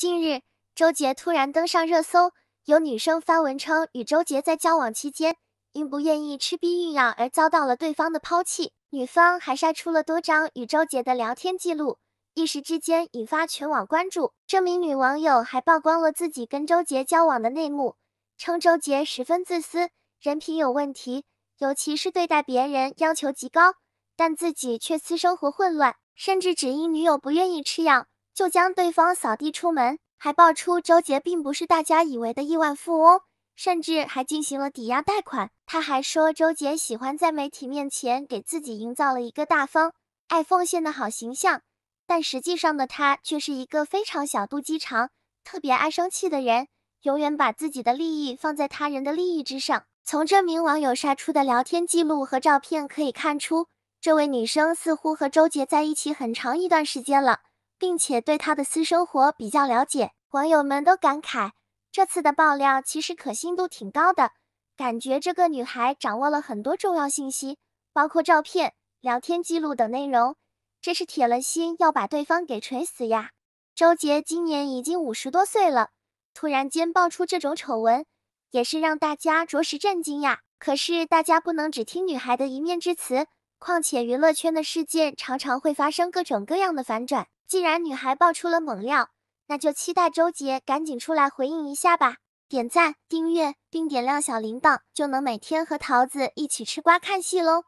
近日，周杰突然登上热搜。有女生发文称，与周杰在交往期间，因不愿意吃避孕药而遭到了对方的抛弃。女方还晒出了多张与周杰的聊天记录，一时之间引发全网关注。这名女网友还曝光了自己跟周杰交往的内幕，称周杰十分自私，人品有问题，尤其是对待别人要求极高，但自己却私生活混乱，甚至只因女友不愿意吃药。就将对方扫地出门，还爆出周杰并不是大家以为的亿万富翁，甚至还进行了抵押贷款。他还说，周杰喜欢在媒体面前给自己营造了一个大方、爱奉献的好形象，但实际上的他却是一个非常小肚鸡肠、特别爱生气的人，永远把自己的利益放在他人的利益之上。从这名网友晒出的聊天记录和照片可以看出，这位女生似乎和周杰在一起很长一段时间了。并且对他的私生活比较了解，网友们都感慨，这次的爆料其实可信度挺高的，感觉这个女孩掌握了很多重要信息，包括照片、聊天记录等内容，这是铁了心要把对方给锤死呀。周杰今年已经五十多岁了，突然间爆出这种丑闻，也是让大家着实震惊呀。可是大家不能只听女孩的一面之词。况且娱乐圈的事件常常会发生各种各样的反转。既然女孩爆出了猛料，那就期待周杰赶紧出来回应一下吧。点赞、订阅并点亮小铃铛，就能每天和桃子一起吃瓜看戏喽。